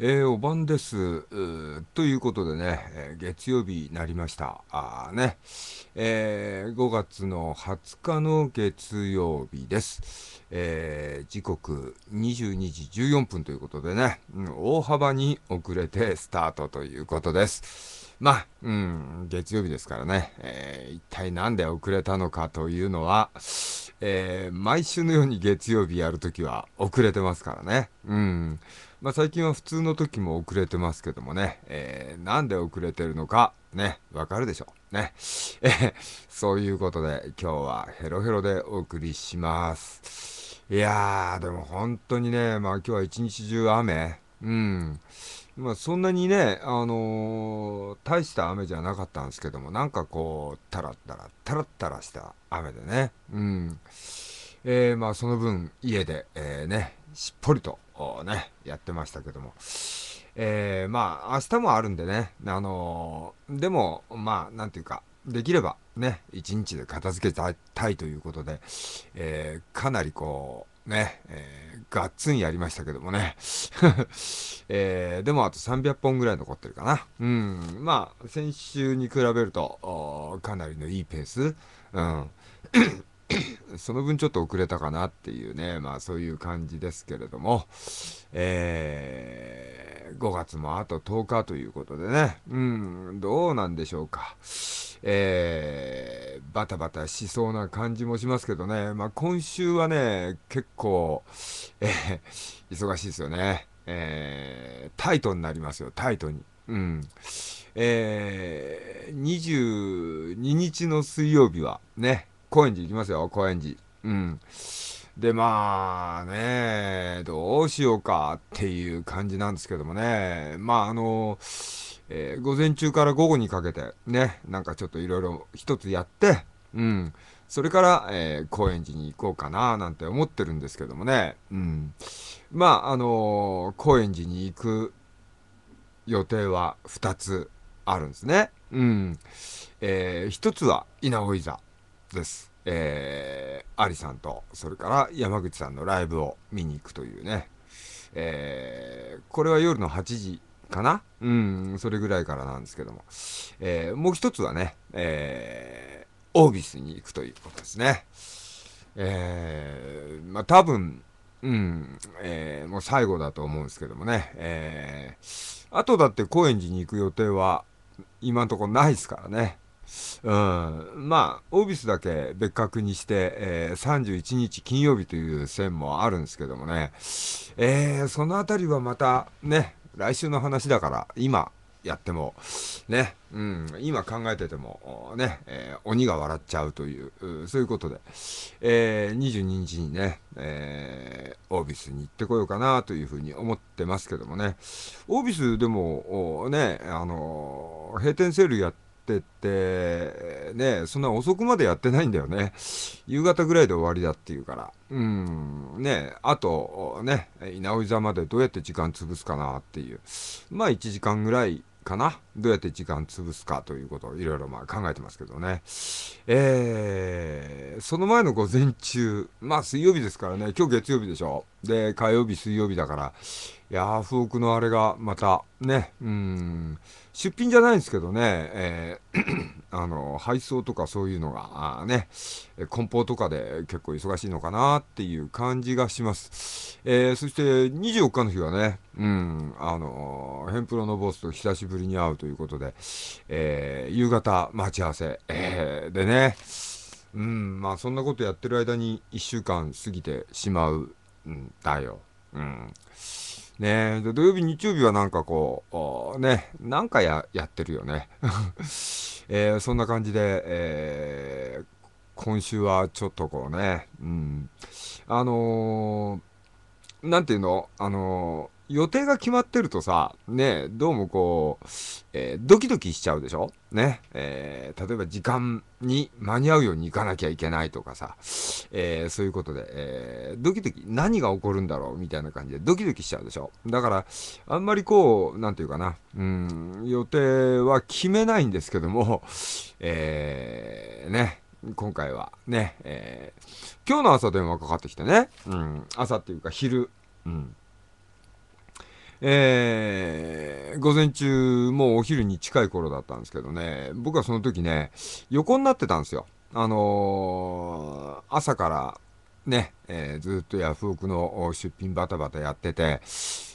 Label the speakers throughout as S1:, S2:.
S1: えー、お晩です。ということでね、えー、月曜日になりました。あね、えー、5月の20日の月曜日です。えー、時刻22時14分ということでね、うん、大幅に遅れてスタートということです。まあ、うん、月曜日ですからね、え一体なんで遅れたのかというのは、え毎週のように月曜日やるときは遅れてますからね。うんまあ、最近は普通の時も遅れてますけどもね、えー、なんで遅れてるのか、ね、わかるでしょう。ね。えー、そういうことで、今日はヘロヘロでお送りします。いやー、でも本当にね、まあ今日は一日中雨。うん。まあ、そんなにね、あのー、大した雨じゃなかったんですけども、なんかこう、タラッタラ、タラッタラした雨でね。うん。えー、まあその分、家で、えー、ね、しっぽりとね、やってましたけども。えー、まあ、明日もあるんでね、あのー、でも、まあ、なんていうか、できればね、一日で片付けたいということで、えー、かなりこう、ね、えー、がっつんやりましたけどもね。えー、でもあと300本ぐらい残ってるかな。うん。まあ、先週に比べると、かなりのいいペース。うん。その分ちょっと遅れたかなっていうね、まあそういう感じですけれども、えー、5月もあと10日ということでね、うん、どうなんでしょうか。えー、バタバタしそうな感じもしますけどね、まあ今週はね、結構、えー、忙しいですよね。えー、タイトになりますよ、タイトに。うん。えー、22日の水曜日はね、高円寺行きますよ、高円寺。うん。で、まあね、どうしようかっていう感じなんですけどもね、まああの、えー、午前中から午後にかけてね、なんかちょっといろいろ一つやって、うん、それから、えー、高円寺に行こうかななんて思ってるんですけどもね、うん、まああのー、高円寺に行く予定は2つあるんですね。うん、えー、1つは稲尾座です。えー、アリさんと、それから山口さんのライブを見に行くというね、えー、これは夜の8時かなうん、それぐらいからなんですけども、えー、もう一つはね、えー、オービスに行くということですね。えー、まあ多分、うん、えー、もう最後だと思うんですけどもね、えー、あとだって高円寺に行く予定は今んとこないですからね。うん、まあ、オービスだけ別格にして、えー、31日金曜日という線もあるんですけどもね、えー、そのあたりはまたね、来週の話だから、今やっても、ね、うん、今考えてても、ね、えー、鬼が笑っちゃうという、そういうことで、えー、22日にね、えー、オービスに行ってこようかなというふうに思ってますけどもね、オービスでも、ね、あの閉店セールやって、ってって、ね、そんな遅くまでやってないんだよね。夕方ぐらいで終わりだっていうから。
S2: うん、
S1: ね、あと、ね、稲尾座までどうやって時間潰すかなっていう。まあ1時間ぐらいかな。どうやって時間潰すかということをいろいろまあ考えてますけどね。えー、その前の午前中、まあ水曜日ですからね、今日月曜日でしょ。で、火曜日、水曜日だから、ヤフオクのあれがまたね、うん、出品じゃないんですけどね、えー あの配送とかそういうのがね梱包とかで結構忙しいのかなっていう感じがします、えー、そして24日の日はねうんあのヘンプロのボスと久しぶりに会うということで、えー、夕方待ち合わせ、えー、でねうんまあそんなことやってる間に1週間過ぎてしまうんだようんね土曜日、日曜日はなんかこう、ね、なんかややってるよね。えー、そんな感じで、えー、今週はちょっとこうね、うん、あのー、なんていうのあのー予定が決まってるとさ、ね、どうもこう、えー、ドキドキしちゃうでしょね、えー、例えば時間に間に合うように行かなきゃいけないとかさ、えー、そういうことで、えドキドキ、何が起こるんだろうみたいな感じでドキドキしちゃうでしょだから、あんまりこう、なんていうかな、うん、予定は決めないんですけども、えー、ね、今回はね、え今日の朝電話かかってきてね、うん、朝っていうか昼、うん
S2: え
S1: ー、午前中、もうお昼に近い頃だったんですけどね、僕はその時ね、横になってたんですよ。あのー、朝からね、えー、ずっとヤフオクの出品バタバタやってて、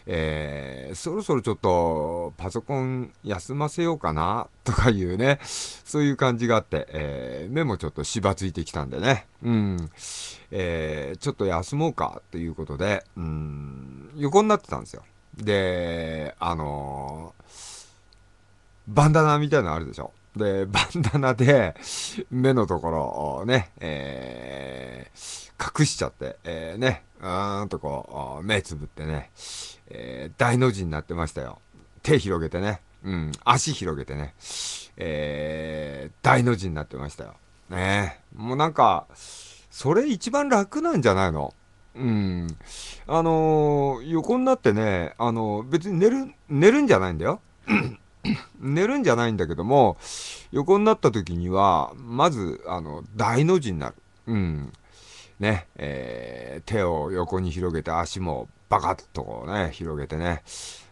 S1: えー、そろそろちょっとパソコン休ませようかなとかいうね、そういう感じがあって、えー、目もちょっとしばついてきたんでね、うん、えー、ちょっと休もうかということで、うん、横になってたんですよ。で、あのー、バンダナみたいなのあるでしょ。で、バンダナで、目のところをね、えー、隠しちゃって、えー、ね、うーんとこう、目つぶってね、えー、大の字になってましたよ。手広げてね、うん、足広げてね、えー、大の字になってましたよ。ねもうなんか、それ一番楽なんじゃないのうん。あのー、横になってね、あのー、別に寝る、寝るんじゃないんだよ。寝るんじゃないんだけども、横になった時には、まず、あの、大の字になる。うん。ね、えー、手を横に広げて足もバカッとこうね、広げてね、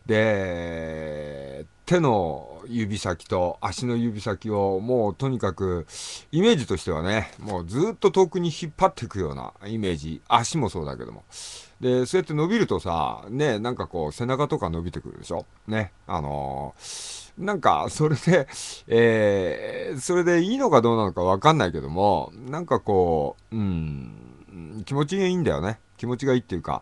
S1: で、手の指先と足の指先をもうとにかくイメージとしてはね、もうずっと遠くに引っ張っていくようなイメージ、足もそうだけども。で、そうやって伸びるとさ、ね、なんかこう背中とか伸びてくるでしょね、あのー、なんかそれで、えー、それでいいのかどうなのかわかんないけども、なんかこう、うん、気持ちがいいんだよね。気持ちがいいっていうか、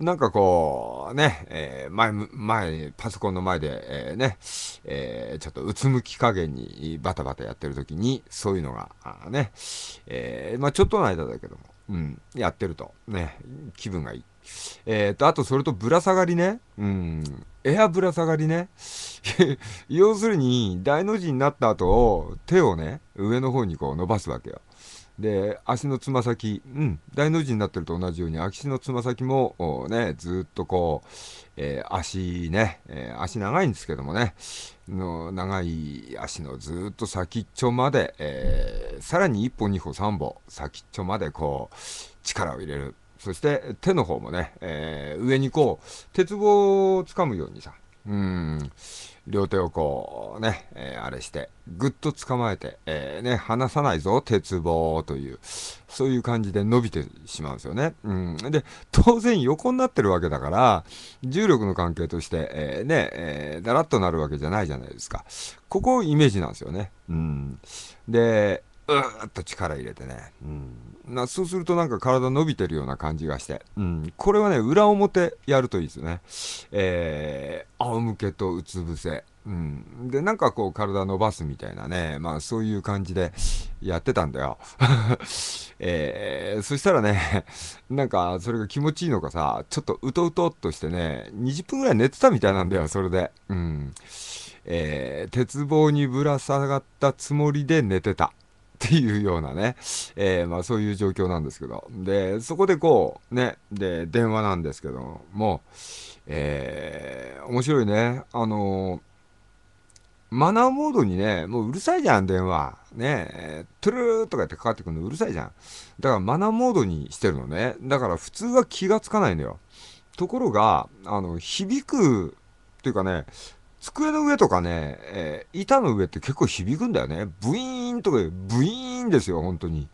S1: なんかこう、ね、えー、前、前、パソコンの前で、えー、ね、えー、ちょっとうつむき加減にバタバタやってる時に、そういうのが、ね、えまあちょっとの間だけども、うん、やってると、ね、気分がいい。えっと、あとそれとぶら下がりね、うん、エアぶら下がりね、要するに、大の字になった後、手をね、上の方にこう伸ばすわけよ。で足のつま先、うん、大の字になってると同じように足のつま先もねずっとこう、えー、足ね、えー、足長いんですけどもねの長い足のずっと先っちょまで、えー、さらに1歩2歩3歩先っちょまでこう力を入れるそして手の方もね、え上にこう鉄棒をつかむようにさ
S2: うん
S1: 両手をこうね、えー、あれして、ぐっと捕まえて、えー、ね、離さないぞ、鉄棒という、そういう感じで伸びてしまうんですよね。うん、で、当然横になってるわけだから、重力の関係として、えー、ね、えだらっとなるわけじゃないじゃないですか。ここイメージなんですよね。うん、で、ーっと力入れてね、うん、なそうするとなんか体伸びてるような感じがして、うん、これはね裏表やるといいですよね、えー、仰向けとうつ伏せ、うん、でなんかこう体伸ばすみたいなねまあそういう感じでやってたんだよ、えー、そしたらねなんかそれが気持ちいいのかさちょっとうとうとっとしてね20分ぐらい寝てたみたいなんだよそれでうんえー、鉄棒にぶら下がったつもりで寝てた。っていうようなね、えー、まあ、そういう状況なんですけど、で、そこでこう、ね、で、電話なんですけども、えー、面白いね、あのマナーモードにね、もううるさいじゃん、電話。ねトゥルーとかやってかかってくるのうるさいじゃん。だからマナーモードにしてるのね。だから普通は気がつかないのよ。ところが、あの、響く、というかね、机の上とかね、えー、板の上って結構響くんだよね。ブイーンとか、ブイーンですよ、本当に。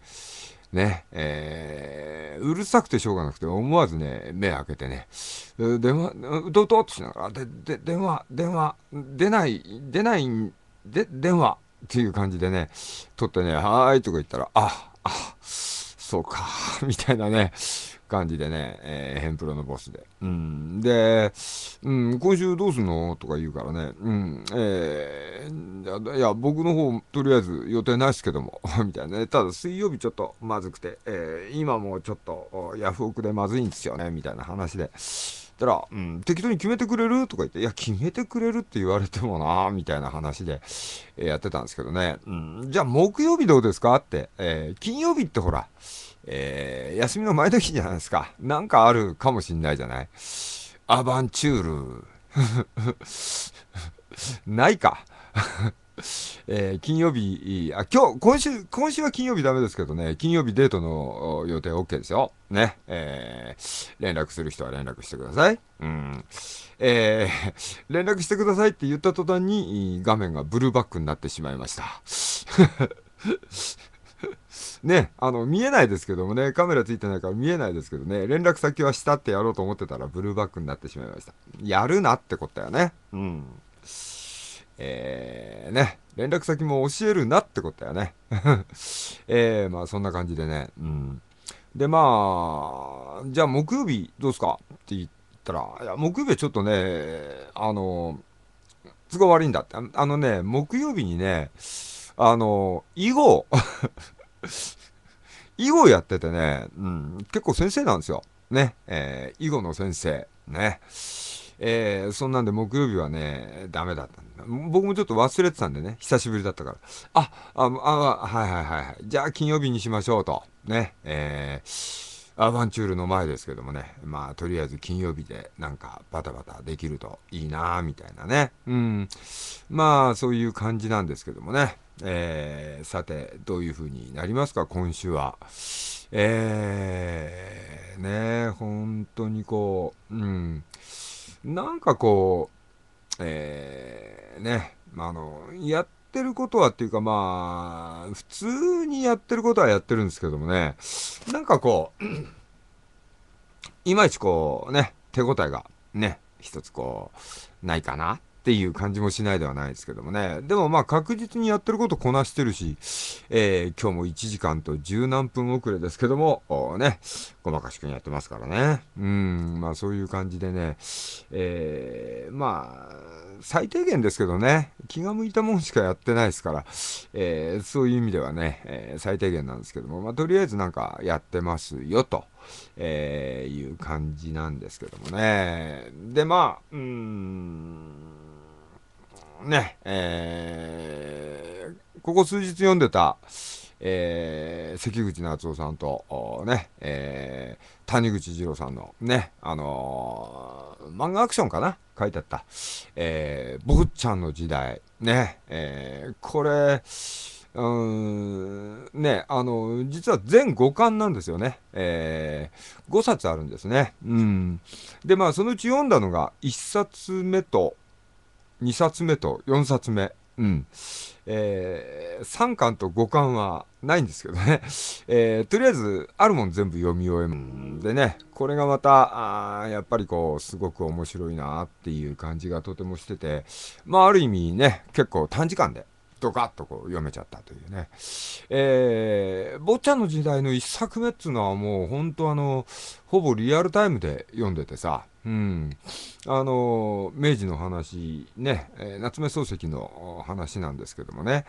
S1: ね、えー、うるさくてしょうがなくて、思わずね、目開けてね、電話、ドドッとしながら、で、で、電話、電話、出ない、出ないん、で、電話っていう感じでね、取ってね、はーいとか言ったら、あ、あ、そうか、みたいなね、感じでね、えー、ヘンプロのボスで。うん、で、うん、今週どうすんのとか言うからね、うん、えー、いや、僕の方、とりあえず予定ないですけども、みたいなね、ただ水曜日ちょっとまずくて、えー、今もちょっとヤフオクでまずいんですよね、みたいな話で。たら、うん、適当に決めてくれるとか言って、いや、決めてくれるって言われてもな、みたいな話で、えー、やってたんですけどね、うん、じゃあ木曜日どうですかって、えー、金曜日ってほら、えー、休みの前の日じゃないですか。なんかあるかもしんないじゃないアバンチュール。ないか。えー、金曜日、あ、今日、今週、今週は金曜日ダメですけどね、金曜日デートの予定 OK ですよ。ね、えー、連絡する人は連絡してください。うん。えー、連絡してくださいって言った途端に、画面がブルーバックになってしまいました。ね、あの、見えないですけどもね、カメラついてないから見えないですけどね、連絡先はしたってやろうと思ってたらブルーバックになってしまいました。やるなってことだよね。うん。えー、ね、連絡先も教えるなってことやね。えー、まあそんな感じでね。うん。で、まあ、じゃあ木曜日どうすかって言ったら、いや、木曜日はちょっとね、あの、都合悪いんだって。あのね、木曜日にね、あの、囲碁、囲碁やっててね、うん、結構先生なんですよ。ね、えー、囲碁の先生。ね。えー、そんなんで木曜日はね、ダメだったん僕もちょっと忘れてたんでね、久しぶりだったから。あ、あ、あはいはいはいはい。じゃあ金曜日にしましょうと。ね。えー、アバンチュールの前ですけどもね。まあ、とりあえず金曜日でなんかバタバタできるといいなみたいなね。うん。まあ、そういう感じなんですけどもね。えー、さて、どういう風になりますか、今週は。えー、ね、本当にこう、うん。なんかこう、えー、ね、まあ、あの、やってることはっていうかまあ、普通にやってることはやってるんですけどもね、なんかこう、いまいちこうね、手応えがね、一つこう、ないかなっていう感じもしないではないですけどもね。でもまあ確実にやってることこなしてるし、えー、今日も1時間と十何分遅れですけども、ね、ごまかしくやってますからね。うん、まあそういう感じでね、えー、まあ、最低限ですけどね、気が向いたもんしかやってないですから、えー、そういう意味ではね、え最低限なんですけども、まあとりあえずなんかやってますよと。えー、いう感じなんですけどもね。で、まあ、うん、ね、えー、ここ数日読んでた、えー、関口夏夫さんと、ね、えー、谷口二郎さんのね、あのー、漫画アクションかな書いてあった、えー、坊ちゃんの時代、ね、えー、これ、うん、ね、あの、実は全5巻なんですよね。えー、5冊あるんですね。うん。で、まあ、そのうち読んだのが1冊目と、2冊目と4冊目、うんえー、3巻と5巻はないんですけどね、えー、とりあえずあるもん全部読み終えんでねこれがまたあやっぱりこうすごく面白いなっていう感じがとてもしててまあある意味ね結構短時間でドカッとこう読めちゃったというね。えー、っちゃんの時代の1作目っつうのはもう本当あの、ほぼリアルタイムで読んでてさ、うん、あの明治の話ね、え夏目漱石の話なんですけどもね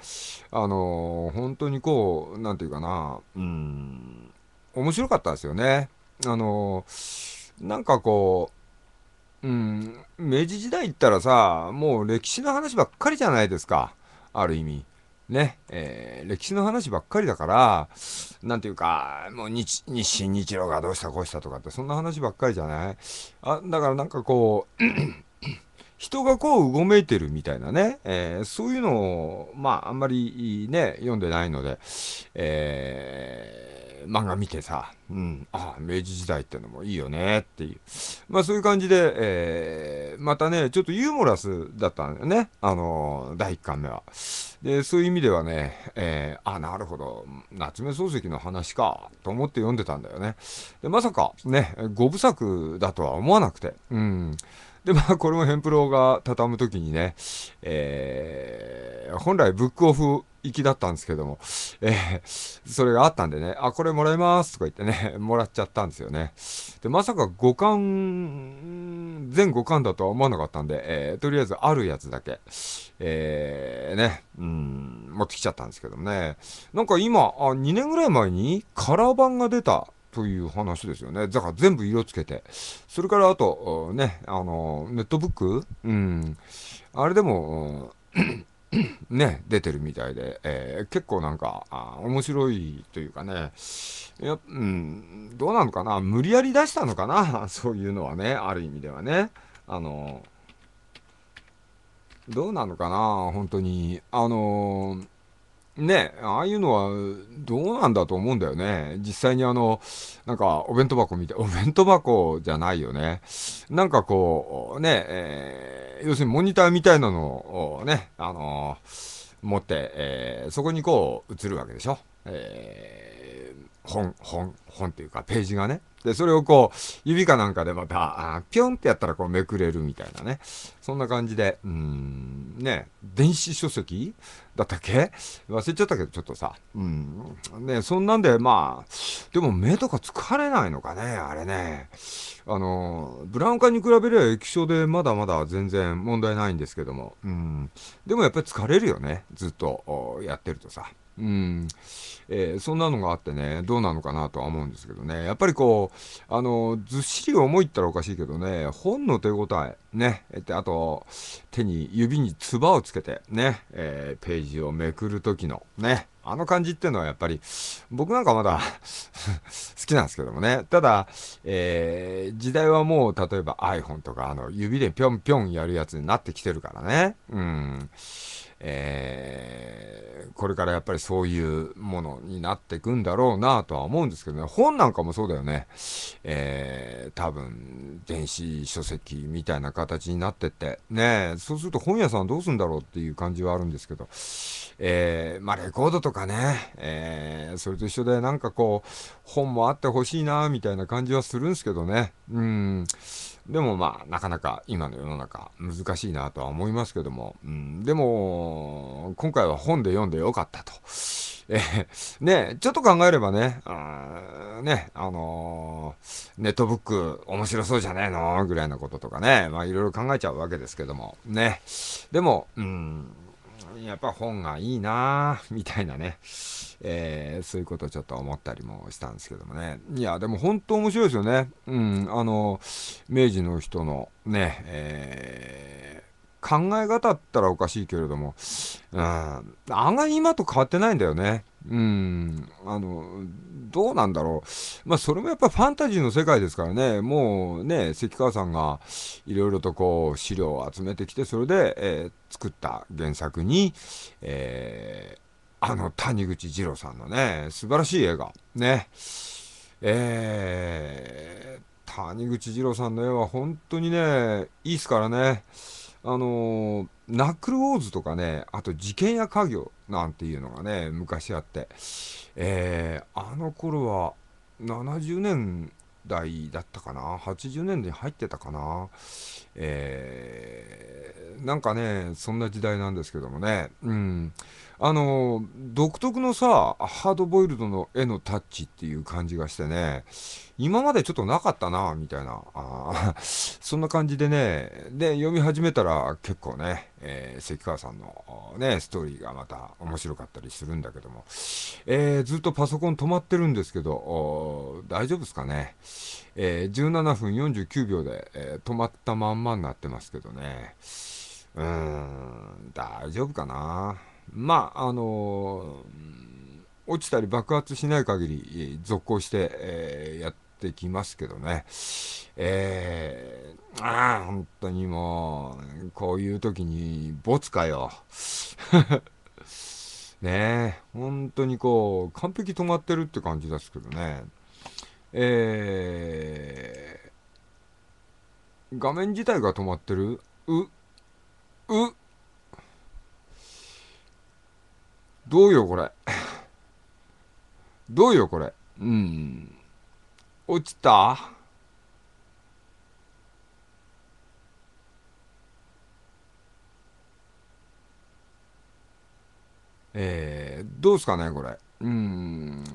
S1: あの本当にこう何て言うかな、うん、面白かったですよね。あのなんかこう、うん、明治時代行ったらさもう歴史の話ばっかりじゃないですかある意味。ね、えー、歴史の話ばっかりだから、なんていうか、もう日、日清日露がどうしたこうしたとかって、そんな話ばっかりじゃないあ、だからなんかこう人がこううごめいてるみたいなね、えー、そういうのを、まあ、あんまりね、読んでないので、えー、漫画見てさ、うん、ああ、明治時代ってのもいいよねっていう。まあ、そういう感じで、えー、またね、ちょっとユーモラスだったんだよね、あのー、第1巻目は。で、そういう意味ではね、えー、あ、なるほど、夏目漱石の話か、と思って読んでたんだよね。で、まさか、ね、五部作だとは思わなくて、うん。で、まあ、これもヘンプロが畳む時にね、えー、本来ブックオフ行きだったんですけども、えー、それがあったんでね、あ、これもらいますとか言ってね、もらっちゃったんですよね。で、まさか五巻、全五巻だとは思わなかったんで、えー、とりあえずあるやつだけ、えー、ね、うん、持ってきちゃったんですけどもね。なんか今、あ2年ぐらい前にカラー版が出たという話ですよね。だから全部色つけて。それからあと、ね、あの、ネットブックうん。あれでも、ね、出てるみたいで、えー、結構なんか、あ面白いというかね、いや、うん、どうなのかな無理やり出したのかな そういうのはね、ある意味ではね。あの、どうなのかな本当に。あのーね、ああいうのはどうなんだと思うんだよね。実際にあの、なんかお弁当箱みたい、お弁当箱じゃないよね。なんかこう、ね、えー、要するにモニターみたいなのをね、あのー、持って、えー、そこにこう映るわけでしょ。えー本、本、本っていうか、ページがね。で、それをこう、指かなんかでまた、ぴょんってやったらこうめくれるみたいなね。そんな感じで、うん、ね、電子書籍だったっけ忘れちゃったけど、ちょっとさ。
S2: うん。
S1: ね、そんなんで、まあ、でも目とか疲れないのかね、あれね。あの、ブラウン管に比べれば液晶でまだまだ全然問題ないんですけども。うん。でもやっぱり疲れるよね。ずっとやってるとさ。うん、えー、そんなのがあってね、どうなのかなとは思うんですけどね、やっぱりこう、あの、ずっしり重いったらおかしいけどね、本の手応え、ね、であと、手に、指につばをつけて、ね、えー、ページをめくる時の、ね、あの感じっていうのはやっぱり、僕なんかまだ 好きなんですけどもね。ただ、えー、時代はもう例えば iPhone とか、あの、指でぴょんぴょんやるやつになってきてるからね。うん。えー、これからやっぱりそういうものになっていくんだろうなとは思うんですけどね、本なんかもそうだよね。えー、多分、電子書籍みたいな形になってって、ね、そうすると本屋さんどうすんだろうっていう感じはあるんですけど、えー、まあレコードとかね、えー、それと一緒でなんかこう、本もあってほしいなみたいな感じはするんですけどね、うん。でもまあ、なかなか今の世の中難しいなとは思いますけども、うん、でも、今回は本で読んでよかったと。えね、ちょっと考えればね、あね、あのー、ネットブック面白そうじゃねえのぐらいのこととかね、まあいろいろ考えちゃうわけですけども、ね。でも、うん、やっぱ本がいいな みたいなね、えー、そういうことをちょっと思ったりもしたんですけどもね。いや、でも本当面白いですよね。うん、あの、明治の人のね、えー考え方ったらおかしいけれども、うん、案外今と変わってないんだよね。うん、あの、どうなんだろう。まあ、それもやっぱファンタジーの世界ですからね、もうね、関川さんがいろいろとこう、資料を集めてきて、それで、えー、作った原作に、えー、あの谷口二郎さんのね、素晴らしい映画。ね。えー、谷口二郎さんの絵は本当にね、いいっすからね。あのナックルウォーズとかね、あと事件や家業なんていうのがね、昔あって、えー、あの頃は70年代だったかな、80年代に入ってたかな、えー、なんかね、そんな時代なんですけどもね、うん、あの独特のさハードボイルドの絵のタッチっていう感じがしてね今までちょっとなかったなみたいなあ そんな感じでねで読み始めたら結構ね、えー、関川さんのねストーリーがまた面白かったりするんだけども、えー、ずっとパソコン止まってるんですけど大丈夫ですかね、えー、17分49秒で、え止まったまんまになってますけどねうーん大丈夫かなまあ、あのー、落ちたり爆発しない限り、続行して、えー、やってきますけどね。えー、ああ、本当にもう、こういう時に、ボツかよ。ねえ、本当にこう、完璧止まってるって感じですけどね。えー、画面自体が止まってるう、う、どうよ、これ。どうよ、これ。うん。落ちたえー、どうすかね、これ。うん。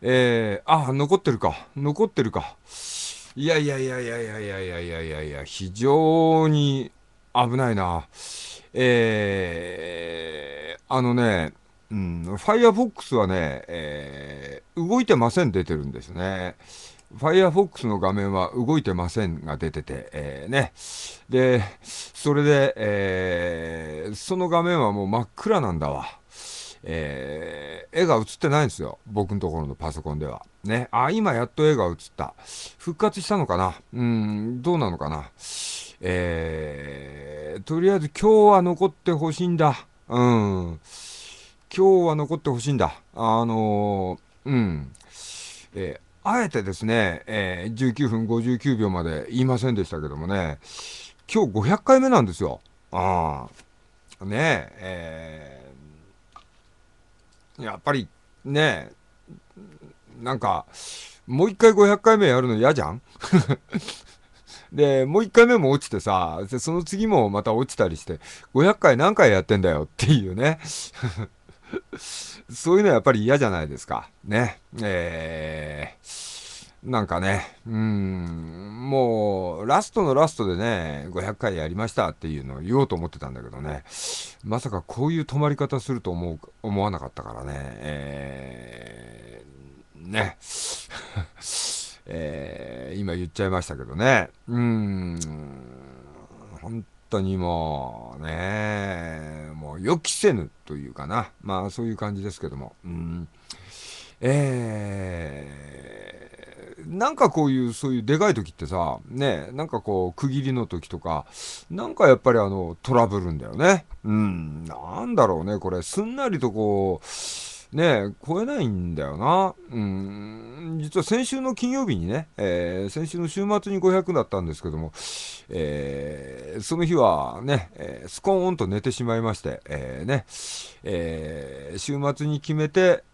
S1: えー、あ、残ってるか。残ってるか。いやいやいやいやいやいやいやいやいやいや、非常に危ないな。えー、あのね、うん、Firefox はね、えー、動いてません出てるんですね。Firefox の画面は動いてませんが出てて、えー、ね。で、それで、えー、その画面はもう真っ暗なんだわ。えー、絵が映ってないんですよ。僕のところのパソコンでは。ね。あ、今やっと絵が映った。復活したのかなうん、どうなのかなえー、とりあえず今日は残ってほしいんだ。うん。今日は残ってほしいんだ。あのー、うん。えーあえてですね、えー、19分59秒まで言いませんでしたけどもね、今日500回目なんですよ。あねえーやっぱりねなんかもう一回500回目やるの嫌じゃん で、もう1回目も落ちてさ、その次もまた落ちたりして、500回何回やってんだよっていうね。そういうのはやっぱり嫌じゃないですか。ね。えーなんかね、うん、もう、ラストのラストでね、500回やりましたっていうのを言おうと思ってたんだけどね、まさかこういう止まり方すると思う思わなかったからね、えー、ね、えー、今言っちゃいましたけどね、うん、本当にもうね、もう予期せぬというかな、まあそういう感じですけども、うん、えーなんかこういう、そういうでかい時ってさ、ね、なんかこう、区切りの時とか、なんかやっぱりあの、トラブルんだよね。うん、なんだろうね、これ、すんなりとこう、ね、超えないんだよな。うん、実は先週の金曜日にね、えー、先週の週末に500だったんですけども、えー、その日はね、えー、スコーンと寝てしまいまして、えー、ね、えー、週末に決めて、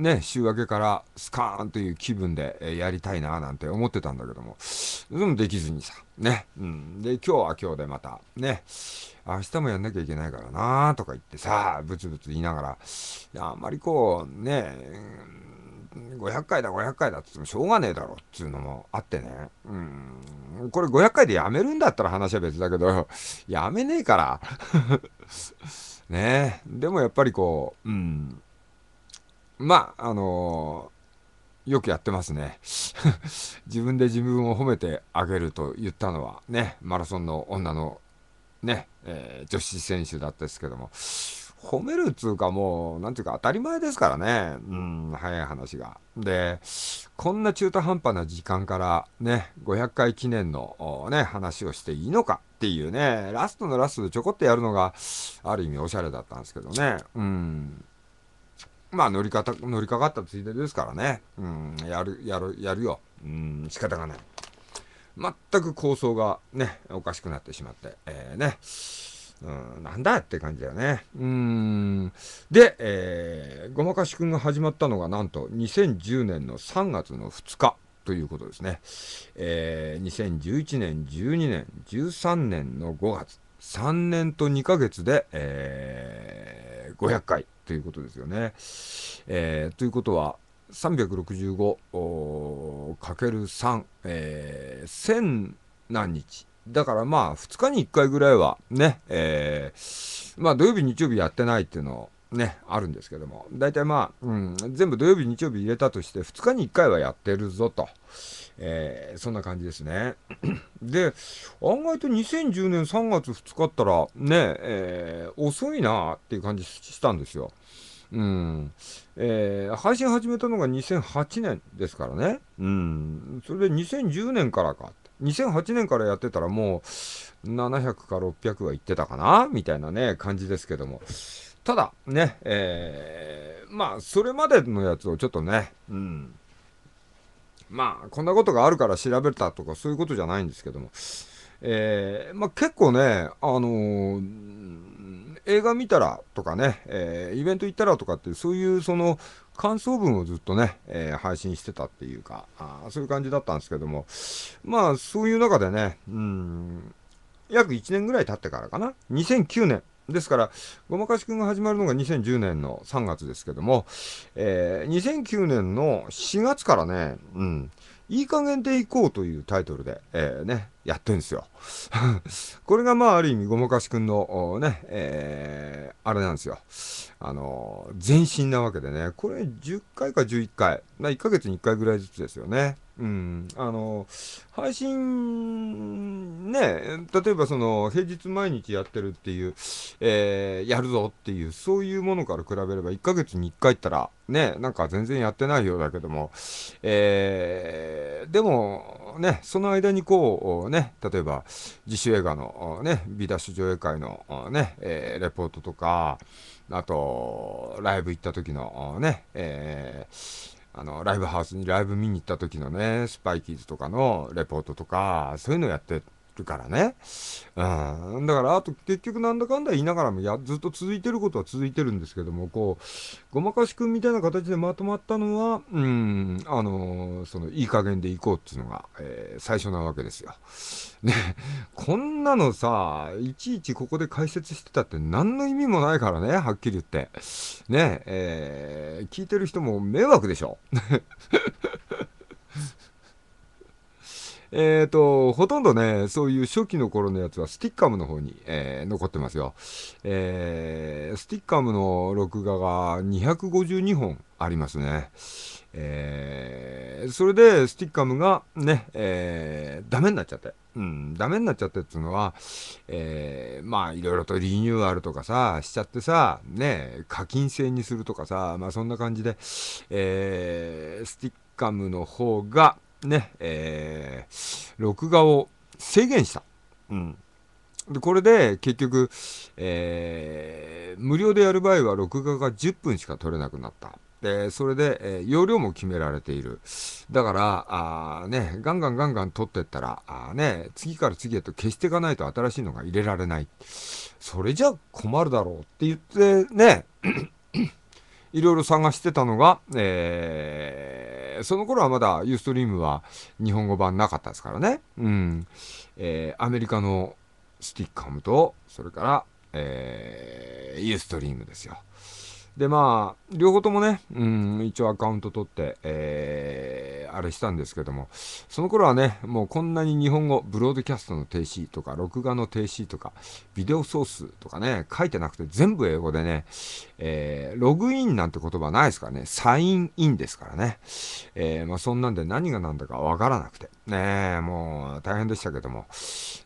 S1: ね、週明けからスカーンという気分でやりたいななんて思ってたんだけども、でもできずにさ、ね、うん。で、今日は今日でまた、ね、明日もやんなきゃいけないからなとか言ってさ、ブツブツ言いながら、あんまりこう、ね、500回だ500回だって言ってもしょうがねえだろっつうのもあってね。うん。これ500回でやめるんだったら話は別だけど、やめねえから。ねでもやっぱりこう、うん。まあ、あのー、よくやってますね。自分で自分を褒めてあげると言ったのは、ね、マラソンの女の、ね、えー、女子選手だったですけども、褒めるっつうかもう、なんていうか当たり前ですからね。うん、早い話が。で、こんな中途半端な時間からね、500回記念のね、話をしていいのかっていうね、ラストのラストでちょこっとやるのが、ある意味おしゃれだったんですけどね。うん。まあ乗り方、乗りかかったついでですからね。うん、やる、やる、やるよ。うん、仕方がない。全く構想がね、おかしくなってしまって、えー、ね。うん、なんだって感じだよね。
S2: うん。
S1: で、えー、ごまかしくんが始まったのがなんと2010年の3月の2日ということですね。えー、2011年、12年、13年の5月。3年と2ヶ月で、えー、500回ということですよね。えー、ということは、365×3、えー、1000何日。だからまあ、2日に1回ぐらいはね、えー、まあ土曜日、日曜日やってないっていうのを、ね、あるんですけども、大体まあ、うん、全部土曜日、日曜日入れたとして、2日に1回はやってるぞと。えー、そんな感じですね。で、案外と2010年3月2日ったら、ね、えー、遅いなっていう感じしたんですよ。うん。えー、配信始めたのが2008年ですからね。うん。それで2010年からか。2008年からやってたらもう700か600はいってたかなみたいなね、感じですけども。ただ、ね、えー、まあ、それまでのやつをちょっとね、うん。まあ、こんなことがあるから調べたとかそういうことじゃないんですけども、えー、まあ、結構ね、あのー、映画見たらとかね、えー、イベント行ったらとかってそういうその感想文をずっとね、え配信してたっていうかあそういう感じだったんですけどもまあそういう中でねうん約1年ぐらい経ってからかな2009年ですから、ごまかしくんが始まるのが2010年の3月ですけども、えー、2009年の4月からね、うん、いい加減でいこうというタイトルで、えー、ね、やってんすよ。これがまあ、ある意味、ごまかしくんの、ね、えー、あれなんですよ。あのー、前進なわけでね、これ10回か11回、まあ、1ヶ月に1回ぐらいずつですよね。うん、あの配信ね例えばその平日毎日やってるっていう、えー、やるぞっていうそういうものから比べれば1ヶ月に1回ったらね、なんか全然やってないようだけども、えー、でもね、その間にこう、ね、例えば自主映画のね、ビダッシュ上映会のね、えー、レポートとか、あと、ライブ行った時のね、えー、あの、ライブハウスにライブ見に行った時のね、スパイキーズとかのレポートとか、そういうのやってからね。うん。だから、あと結局なんだかんだ言いながらもや、ずっと続いてることは続いてるんですけども、こう、ごまかしくんみたいな形でまとまったのは、うん、あのー、その、いい加減でいこうっていうのが、えー、最初なわけですよ。ね、こんなのさ、いちいちここで解説してたって何の意味もないからね、はっきり言って。ね、えー、聞いてる人も迷惑でしょ。えっ、ー、と、ほとんどね、そういう初期の頃のやつはスティッカムの方に、えー、残ってますよ。えー、スティッカムの録画が252本ありますね。えー、それでスティッカムがね、えー、ダメになっちゃって。うん、ダメになっちゃってっていうのは、えー、まあいろいろとリニューアルとかさ、しちゃってさ、ね、課金制にするとかさ、まあそんな感じで、えー、スティッカムの方が、ね、えー、録画を制限した。うん。で、これで結局、えー、無料でやる場合は録画が10分しか撮れなくなった。で、それで、えー、容量も決められている。だから、あね、ガンガンガンガン撮ってったら、あね、次から次へと消していかないと新しいのが入れられない。それじゃ困るだろうって言ってね、いろいろ探してたのが、えー、その頃はまだユーストリームは日本語版なかったですからね。うん。えー、アメリカのスティックハムと、それから、えー、ユーストリームですよ。でまあ両方ともね、うん、一応アカウント取って、えー、あれしたんですけどもその頃はねもうこんなに日本語ブロードキャストの停止とか録画の停止とかビデオソースとかね書いてなくて全部英語でね、えー、ログインなんて言葉ないですからねサインインですからね、えー、まあ、そんなんで何が何だかわからなくてねもう大変でしたけども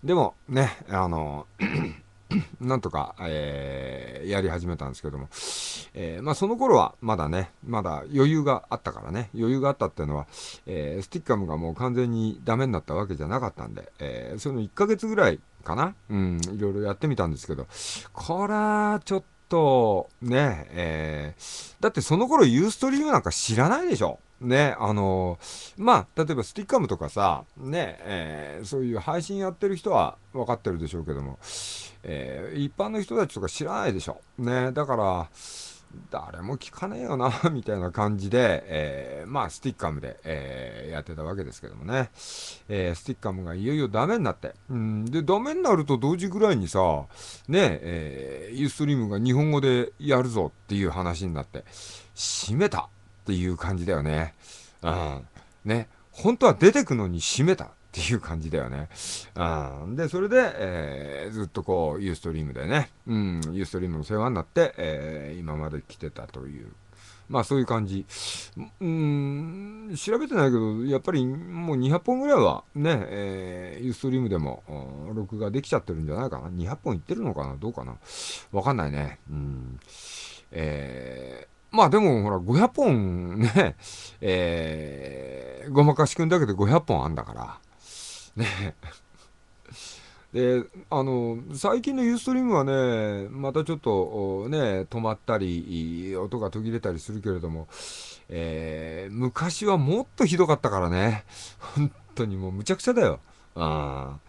S2: でもね
S1: あの なんとか、えー、やり始めたんですけども、えー、まあ、その頃はまだね、まだ余裕があったからね、余裕があったっていうのは、えー、スティッカムがもう完全にダメになったわけじゃなかったんで、えその1ヶ月ぐらいかな、うん、いろいろやってみたんですけど、これはちょっと、ねえー、だってその頃ユーストリームなんか知らないでしょね、あのー、まあ、例えばスティッカムとかさ、ね、えー、そういう配信やってる人は分かってるでしょうけども、えー、一般の人たちとか知らないでしょ。ね、だから、誰も聞かねえよな みたいな感じで、えー、まあ、スティッカムで、えー、やってたわけですけどもね、えー、スティッカムがいよいよダメになって、うん、で、ダメになると同時ぐらいにさ、ね、えー、ユーストリームが日本語でやるぞっていう話になって、閉めた。っていう感じだよね。うん。ね。本当は出てくのに閉めたっていう感じだよね。うん。で、それで、えー、ずっとこう、ユーストリームでね、うん、ユーストリームの世話になって、えー、今まで来てたというまあそういう感じ。うん、調べてないけど、やっぱりもう200本ぐらいはね、えー、ユーストリームでも録画できちゃってるんじゃないかな。200本いってるのかなどうかなわかんないね。うん。えまあでもほら500本ね、えー、ごまかしくんだけで500本あんだから、ね。で、あの、最近のユーストリームはね、またちょっとね、止まったり、音が途切れたりするけれども、えー、昔はもっとひどかったからね。本当にもうむちゃくちゃだよ。うん、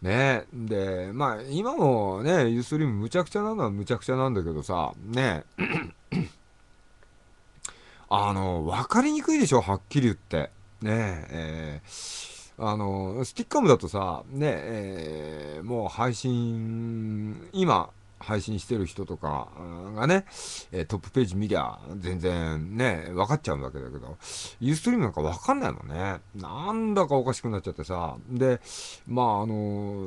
S1: ねで、まあ今もね、ユーストリームむちゃくちゃなのはむちゃくちゃなんだけどさ、ねあの、分かりにくいでしょ、はっきり言って。ねえ、えー、あの、スティックアムだとさ、ねえー、もう配信、今、配信してる人とかがね、えトップページ見りゃ全然ね、分かっちゃうんだけど、ユーストリームなんか分かんないもんね。なんだかおかしくなっちゃってさ。で、まああの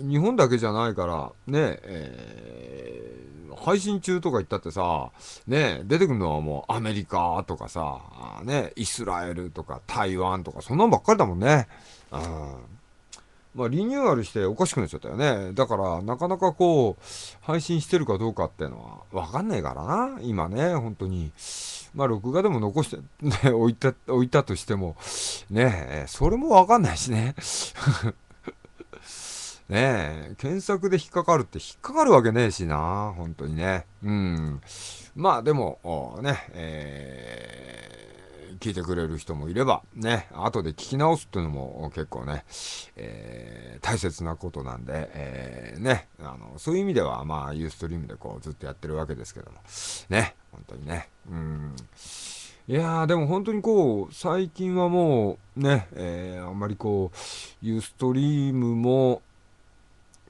S1: 日本だけじゃないから、ね、えー、配信中とか言ったってさ、ね、出てくるのはもうアメリカとかさ、ね、イスラエルとか台湾とか、そんなんばっかりだもんね。うんまあ、リニューアルしておかしくなっちゃったよね。だから、なかなかこう、配信してるかどうかっていうのは、わかんないからな、今ね、本当に。まあ、録画でも残して、ね、置いた、置いたとしても、ねそれもわかんないしね。ねえ、検索で引っかかるって引っかかるわけねえしな、本当にね。うん。まあでも、ね、えー、聞いてくれる人もいれば、ね、後で聞き直すっていうのも結構ね、えー、大切なことなんで、えー、ね、あの、そういう意味では、まあ、ユーストリームでこう、ずっとやってるわけですけども、ね、本当にね、うん。いやー、でも本当にこう、最近はもう、ね、えー、あんまりこう、ユーストリームも、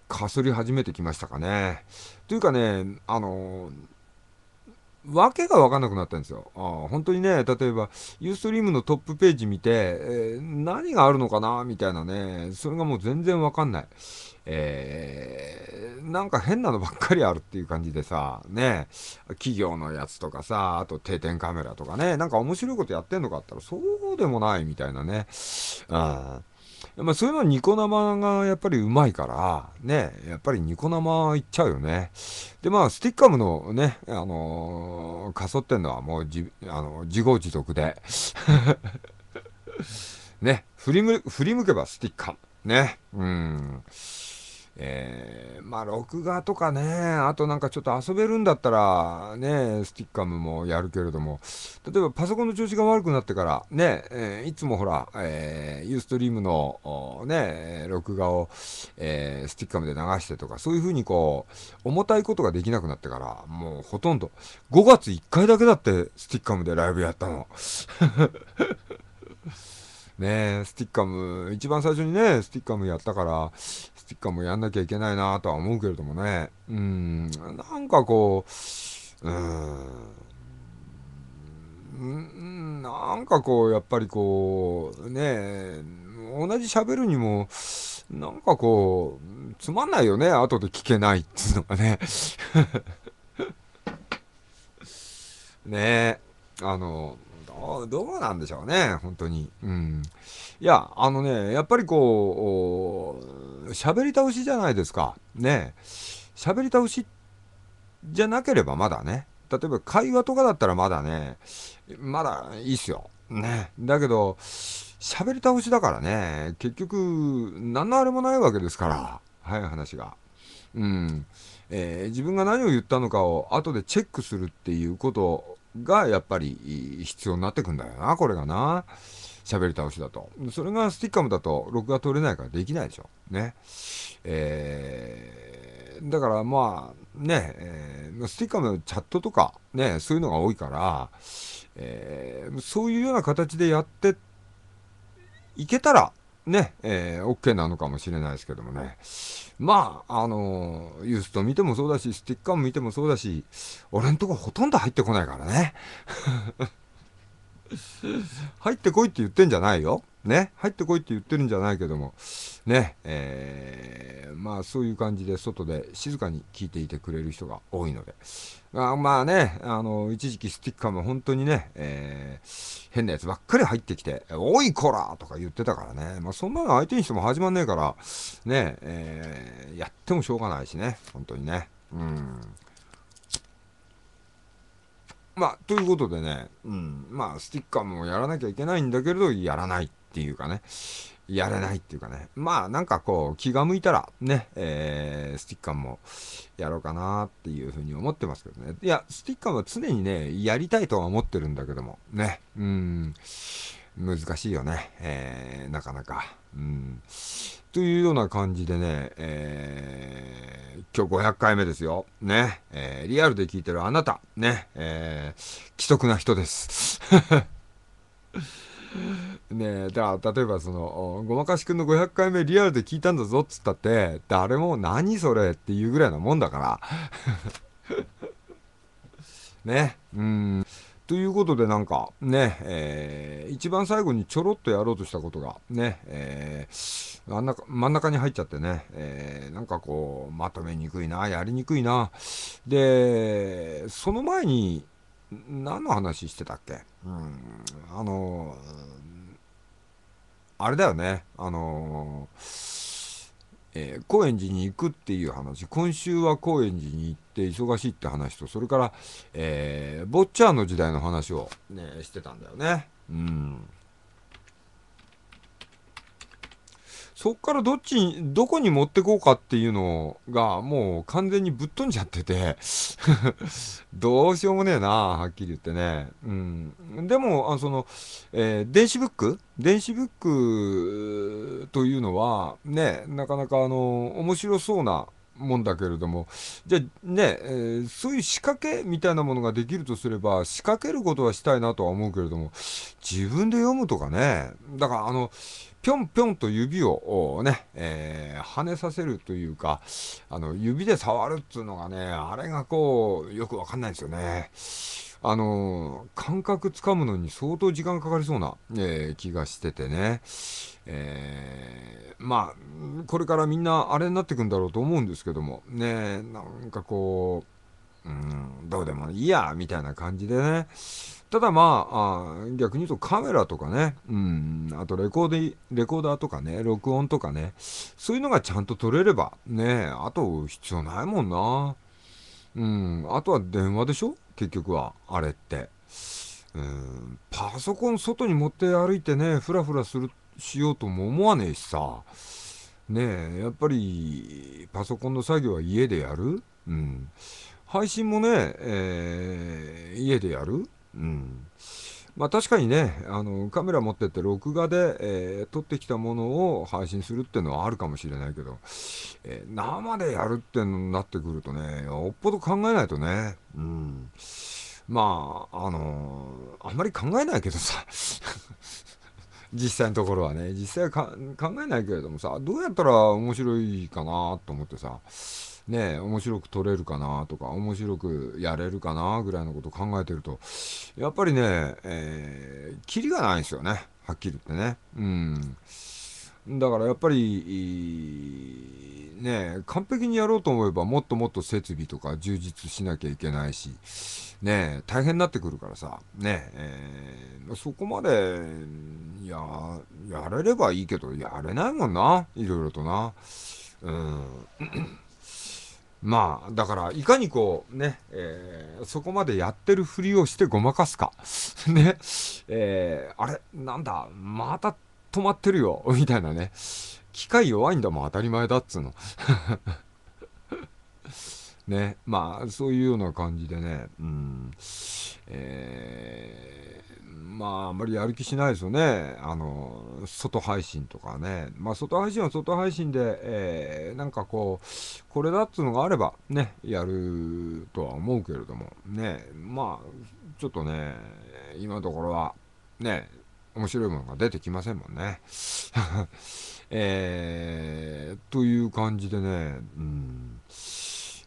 S1: かすり始めてきましたかね。というかね、あのーわけが分かんなくなったんですよ。あ本当にね、例えば、ユーストリームのトップページ見て、えー、何があるのかなみたいなね、それがもう全然分かんない。えー、なんか変なのばっかりあるっていう感じでさ、ね、企業のやつとかさ、あと定点カメラとかね、なんか面白いことやってんのかったら、そうでもないみたいなね。うんまあ、そういうのニコ生がやっぱりうまいから、ね、やっぱりニコ生いっちゃうよね。で、まあ、スティッカムのね、あのー、かそってんのはもうじ、あのー、自業自得で。ね、振り振り向けばスティッカム。ね、うん。えー、まあ、録画とかね、あとなんかちょっと遊べるんだったら、ね、スティッカムもやるけれども、例えばパソコンの調子が悪くなってから、ね、えー、いつもほら、えユーストリームの、ね、録画を、えー、スティッカムで流してとか、そういうふうにこう、重たいことができなくなってから、もうほとんど、5月1回だけだって、スティッカムでライブやったの。ねスティッカム、一番最初にね、スティッカムやったから、スティッカムやんなきゃいけないなとは思うけれどもね、うん、なんかこう、うん、なんかこう、やっぱりこう、ねえ、同じ喋るにも、なんかこう、つまんないよね、後で聞けないっていうのがね。
S2: ねえ、あ
S1: の、どう、どうなんでしょうね、本当に。うん。いや、あのね、やっぱりこう、喋り倒しじゃないですか。ね。喋り倒しじゃなければまだね。例えば会話とかだったらまだね、まだいいっすよ。ね。だけど、喋り倒しだからね、結局、何のあれもないわけですから、早、はい話が。うん。えー、自分が何を言ったのかを後でチェックするっていうことがやっぱり必要になってくんだよな、これがな。喋り倒しだと。それがスティッカムだと録画取れないからできないでしょ。ね。えー、だからまあね、えー、スティッカムのチャットとかね、そういうのが多いから、えー、そういうような形でやっていけたらね、えー、OK なのかもしれないですけどもね。まあ、あのー、ユースト見てもそうだし、スティッカーも見てもそうだし、俺んとこほとんど入ってこないからね。入ってこいって言ってんじゃないよ。ね。入ってこいって言ってるんじゃないけども、ね。えー、まあそういう感じで外で静かに聞いていてくれる人が多いので、あまあね、あの、一時期スティッカーも本当にね、えー、変なやつばっかり入ってきて、おいこらとか言ってたからね、まあそんなの相手にしても始まんねえから、ね、えー、やってもしょうがないしね、本当にね。うん。まあ、ということでね、うん、まあ、スティッカーもやらなきゃいけないんだけれど、やらないっていうかね、やらないっていうかね。まあなんかこう気が向いたらね、えー、スティッカーもやろうかなっていうふうに思ってますけどね。いや、スティッカーは常にね、やりたいとは思ってるんだけども、ね。うん。難しいよね。えー、なかなか。うん。というような感じでね、えー、今日500回目ですよ。ね。えー、リアルで聞いてるあなた。ね。えー、規則な人です。ねだ例えばそのごまかしくんの500回目リアルで聞いたんだぞっつったって誰も何それっていうぐらいなもんだから ねうんということでなんかね、えー、一番最後にちょろっとやろうとしたことがね、えー、真ん中真ん中に入っちゃってね、えー、なんかこうまとめにくいなやりにくいなでその前に何の話してたっけ、うん、あのあれだよねあのー、えー、高円寺に行くっていう話今週は高円寺に行って忙しいって話とそれから、えー、坊ちゃんの時代の話を、ね、してたんだよねうんそこからどっちに、どこに持ってこうかっていうのが、もう完全にぶっ飛んじゃってて どうしようもねえな、はっきり言ってね。うん。でも、あその、えー、電子ブック電子ブックというのは、ね、なかなかあの、面白そうなもんだけれども、じゃあね、えー、そういう仕掛けみたいなものができるとすれば、仕掛けることはしたいなとは思うけれども、自分で読むとかね、だからあの、ぴょんぴょんと指をね、えー、跳ねさせるというか、あの、指で触るっていうのがね、あれがこう、よくわかんないですよね。あのー、感覚つかむのに相当時間かかりそうな、えー、気がしててね。えー、まあ、これからみんなあれになってくんだろうと思うんですけども、ね、なんかこう、うん、どうでもいいや、みたいな感じでね。ただまあ、あ逆に言うとカメラとかね、
S2: うん、
S1: あとレコーデレコーダーとかね、録音とかね、そういうのがちゃんと取れれば、ね、あと必要ないもんな。うん、あとは電話でしょ結局は、あれって。うん、パソコン外に持って歩いてね、ふらふらする、しようとも思わねえしさ。ねえ、やっぱり、パソコンの作業は家でやるうん。配信もね、えー、家でやる、うんまあ、確かにねあのカメラ持ってって録画で、えー、撮ってきたものを配信するっていうのはあるかもしれないけど、えー、生でやるってのになってくるとねよっぽど考えないとね、うん、まああのー、あんまり考えないけどさ 実際のところはね実際は考えないけれどもさどうやったら面白いかなと思ってさね、面白く撮れるかなとか、面白くやれるかなぐらいのことを考えてると、やっぱりね、えー、キリがないんですよね。はっきり言ってね。うん。だからやっぱり、ね、完璧にやろうと思えばもっともっと設備とか充実しなきゃいけないし、ね、大変になってくるからさ、ね、えー、そこまで、や、やれればいいけど、やれないもんな、いろいろとな。うんまあ、だから、いかにこう、ね、えー、そこまでやってるふりをしてごまかすか。ね、えー、あれ、なんだ、また止まってるよ、みたいなね。機械弱いんだもん、当たり前だっつうの。ね、まあ、そういうような感じでね、うん、えー、まあ、あんまりやる気しないですよね。あの、外配信とかね。まあ、外配信は外配信で、えー、なんかこう、これだっつうのがあれば、ね、やるとは思うけれども、ね、まあ、ちょっとね、今のところは、ね、面白いものが出てきませんもんね。えー、という感じでね、うん。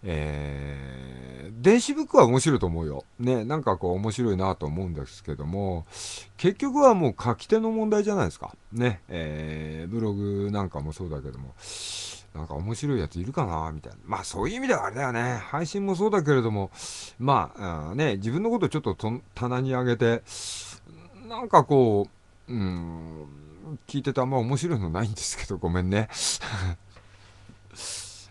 S1: えー、電子ブックは面白いと思うよ。ね、なんかこう面白いなと思うんですけども、結局はもう書き手の問題じゃないですか。ね、えー、ブログなんかもそうだけども、なんか面白いやついるかなみたいな。まあそういう意味ではあれだよね。配信もそうだけれども、まあ、あね、自分のことちょっと棚に上げて、なんかこう、うん、聞いててあんま面白いのないんですけど、ごめんね。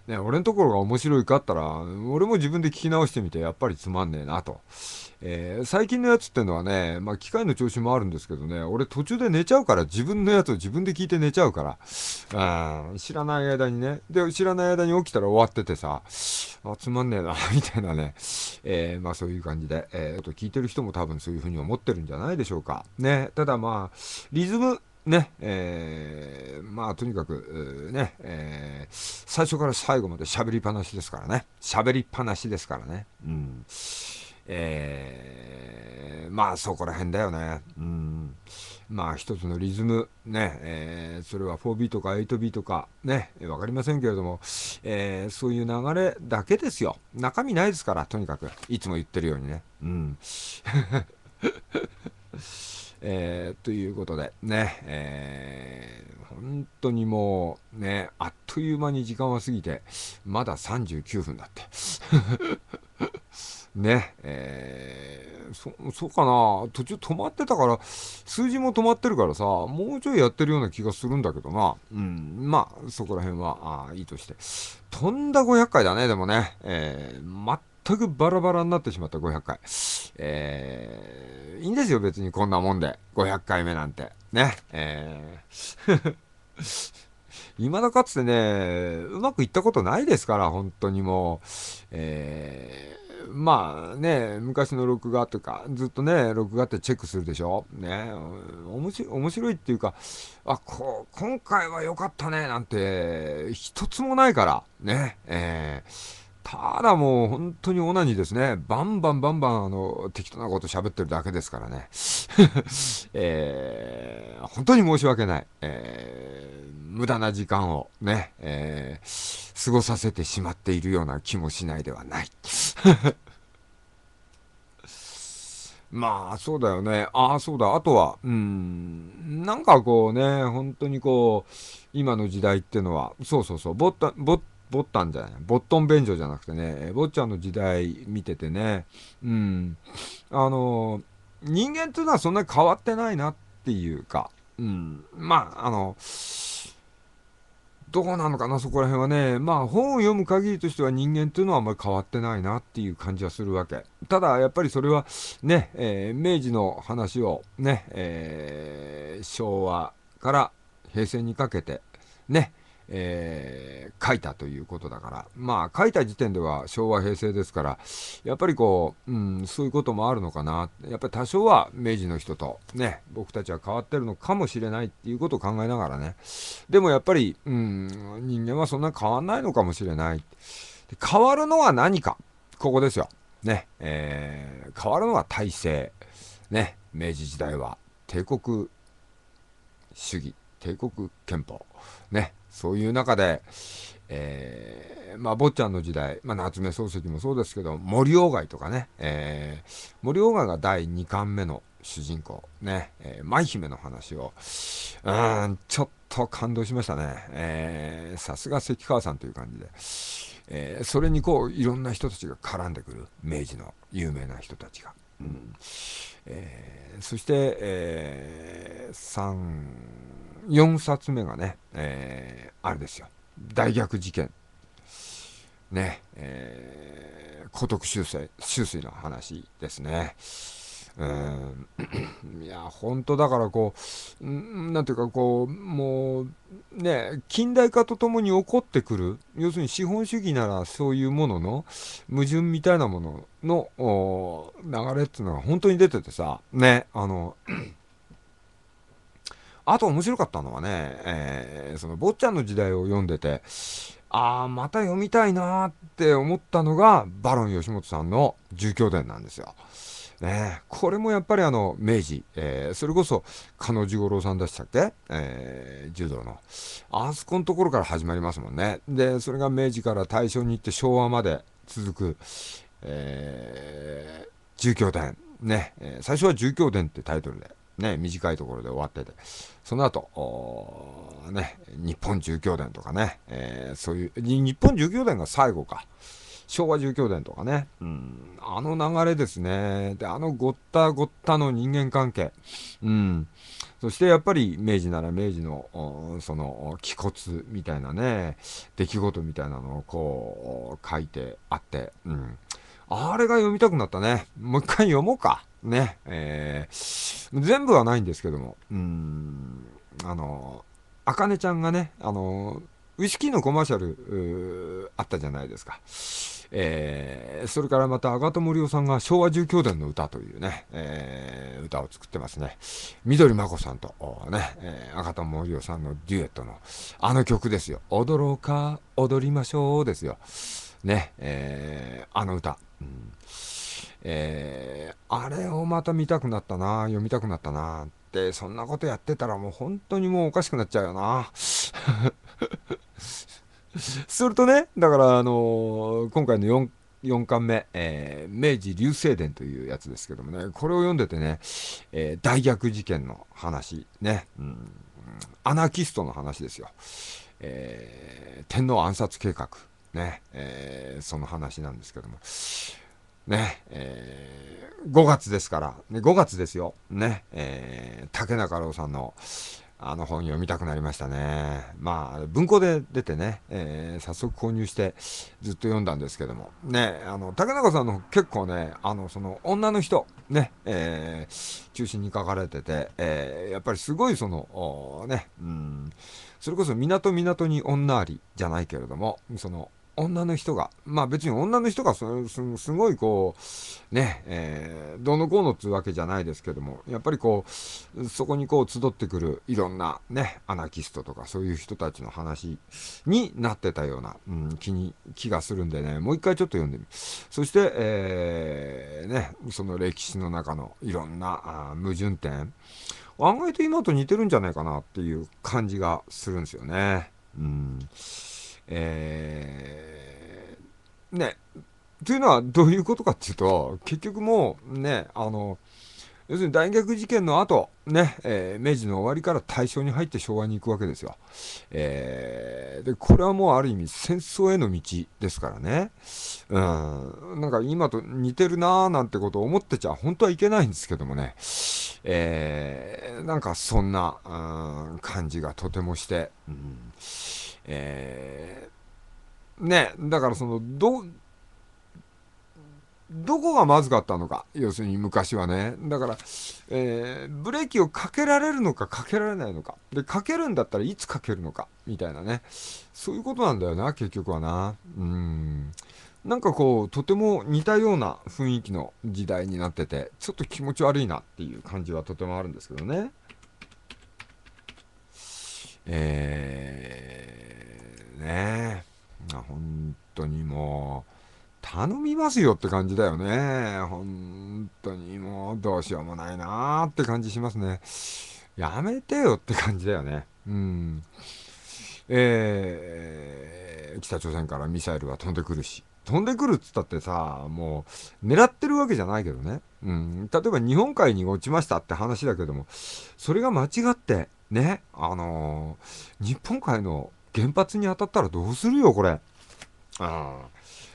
S1: ね、俺のところが面白いかったら、俺も自分で聞き直してみて、やっぱりつまんねえなと。えー、最近のやつってのはね、まあ、機械の調子もあるんですけどね、俺途中で寝ちゃうから、自分のやつを自分で聞いて寝ちゃうから、ああ、知らない間にね、で、知らない間に起きたら終わっててさ、あ、つまんねえな、みたいなね、えー、まあそういう感じで、えー、と聞いてる人も多分そういうふうに思ってるんじゃないでしょうか。ね、ただまあ、リズム、ね、えー、まあとにかく、ね、えー、最初から最後まで喋りっぱなしですからね。喋りっぱなしですからね。うん。えー、まあそこら辺だよね。うん。まあ一つのリズム、ね、えー、それは 4B とか 8B とかね、わかりませんけれども、えー、そういう流れだけですよ。中身ないですから、とにかく。いつも言ってるようにね。うん。えー、ということでね、えー、本当にもうね、あっという間に時間は過ぎて、まだ39分だって。ね、えー、そ、そうかな、途中止まってたから、数字も止まってるからさ、もうちょいやってるような気がするんだけどな、うん、まあ、そこら辺は、あいいとして。とんだ500回だね、でもね、えー、全くバラバラになってしまった500回。えー、いいんですよ、別にこんなもんで。500回目なんて。ね。えー未だ かつてね、うまくいったことないですから、本当にもう。えー、まあね、昔の録画とか、ずっとね、録画ってチェックするでしょ。ね、面白いっていうか、あ、こ今回は良かったね、なんて、一つもないから、ね、えーただもう本当にオナニーですね。バンバンバンバンあの適当なこと喋ってるだけですからね。えー、本当に申し訳ない。えー、無駄な時間をね、えー、過ごさせてしまっているような気もしないではない。まあ、そうだよね。ああ、そうだ。あとは、うん、なんかこうね、本当にこう、今の時代っていうのは、そうそうそう、ぼった、ぼった、ボッタンじゃない、ボットン便所じゃなくてね、っちゃんの時代見ててね、うん、あの、人間っていうのはそんなに変わってないなっていうか、うん、まあ、あの、どうなのかな、そこら辺はね。まあ、本を読む限りとしては人間っていうのはあんまり変わってないなっていう感じはするわけ。ただ、やっぱりそれはね、えー、明治の話をね、えー、昭和から平成にかけて、ね、えー、書いたということだから、まあ書いた時点では昭和平成ですから、やっぱりこう、うん、そういうこともあるのかな。やっぱり多少は明治の人とね、僕たちは変わってるのかもしれないっていうことを考えながらね。でもやっぱり、うん、人間はそんな変わんないのかもしれない。変わるのは何か。ここですよ。ね、えー、変わるのは体制。ね、明治時代は帝国主義、帝国憲法。ね、そういう中で、えー、まあ、坊ちゃんの時代、まあ、夏目漱石もそうですけど、森鴎外とかね、えー、森鴎外が第2巻目の主人公、ね、えー、舞姫の話を、うん、ちょっと感動しましたね。えさすが関川さんという感じで。えそれにこう、いろんな人たちが絡んでくる、明治の有名な人たちが。うんえそして、え3、4冊目がね、えー、あれですよ。大逆事件。ね、えー、孤独修正、修正の話ですね。うん いや、本当だからこう、何ていうかこう、もう、ね、近代化とともに起こってくる、要するに資本主義ならそういうものの矛盾みたいなものの流れっていうのが本当に出ててさ、ね、あの、あと面白かったのはね、えー、その坊ちゃんの時代を読んでて、ああ、また読みたいなーって思ったのが、バロン吉本さんの住教伝なんですよ。ね、これもやっぱりあの明治、えー、それこそ加納十五郎さんでしたっけ、えー、柔道のあそこのところから始まりますもんねでそれが明治から大正に行って昭和まで続く、えー、教伝ね、え最初は「住教伝」ってタイトルでね、短いところで終わってて、その後、ね、日本住教伝とかね、えー、そういう、日本住教伝が最後か。昭和住教伝とかね、うん、あの流れですね。で、あのごったごったの人間関係。うん。そしてやっぱり明治なら明治の、その、気骨みたいなね、出来事みたいなのをこう、書いてあって、うん。あれが読みたくなったね。もう一回読もうか。ね、えー、全部はないんですけども、うん、あかねちゃんがね、あの、ウイスキーのコマーシャルあったじゃないですか。えー、それからまた、あがともりおさんが昭和1教伝の歌というね、えー、歌を作ってますね。緑真子さんと、ね、あがともりおさんのデュエットの、あの曲ですよ。踊ろうか、踊りましょうですよ。ね、えー、あの歌。うんえー、あれをまた見たくなったな、読みたくなったなって、そんなことやってたらもう本当にもうおかしくなっちゃうよな。するとね、だからあのー、今回の4 4巻目、えー、明治流星伝というやつですけどもね、これを読んでてね、えー、大逆事件の話、ね、うん、アナキストの話ですよ。えー、天皇暗殺計画、ね、えー、その話なんですけども、ね、えー、5月ですから、ね、5月ですよ。ね、えー、竹中郎さんの、あの本読みたくなりましたね。まあ、文庫で出てね、えー、早速購入してずっと読んだんですけども、ね、あの、竹中さんの結構ね、あの、その女の人、ね、えー、中心に書かれてて、えー、やっぱりすごいその、ね、うん、それこそ港港に女ありじゃないけれども、その、女の人が、まあ別に女の人がすすごいこう、ね、えー、どのこうのっつうわけじゃないですけども、やっぱりこう、そこにこう集ってくるいろんなね、アナキストとかそういう人たちの話になってたような、うん、気に、気がするんでね、もう一回ちょっと読んでみる。そして、えー、ね、その歴史の中のいろんな矛盾点、案外と今と似てるんじゃないかなっていう感じがするんですよね。うんえー、ね、というのはどういうことかっていうと、結局もうね、あの、要するに大逆事件の後、ね、えー、明治の終わりから大正に入って昭和に行くわけですよ。えー、で、これはもうある意味戦争への道ですからね。うん、なんか今と似てるなーなんてことを思ってちゃ本当はいけないんですけどもね。えー、なんかそんな、うん、感じがとてもして、うんえー、ね、だからその、ど、どこがまずかったのか、要するに昔はね。だから、えー、ブレーキをかけられるのかかけられないのか。で、かけるんだったらいつかけるのか、みたいなね。そういうことなんだよな、結局はな。うん。なんかこう、とても似たような雰囲気の時代になってて、ちょっと気持ち悪いなっていう感じはとてもあるんですけどね。えー、ねえ、本当にもう、頼みますよって感じだよね。本当にもう、どうしようもないなーって感じしますね。やめてよって感じだよね。うん。えー、北朝鮮からミサイルは飛んでくるし、飛んでくるっつったってさ、もう、狙ってるわけじゃないけどね。うん。例えば日本海に落ちましたって話だけども、それが間違って、ね、あのー、日本海の原発に当たったらどうするよ、これ。あ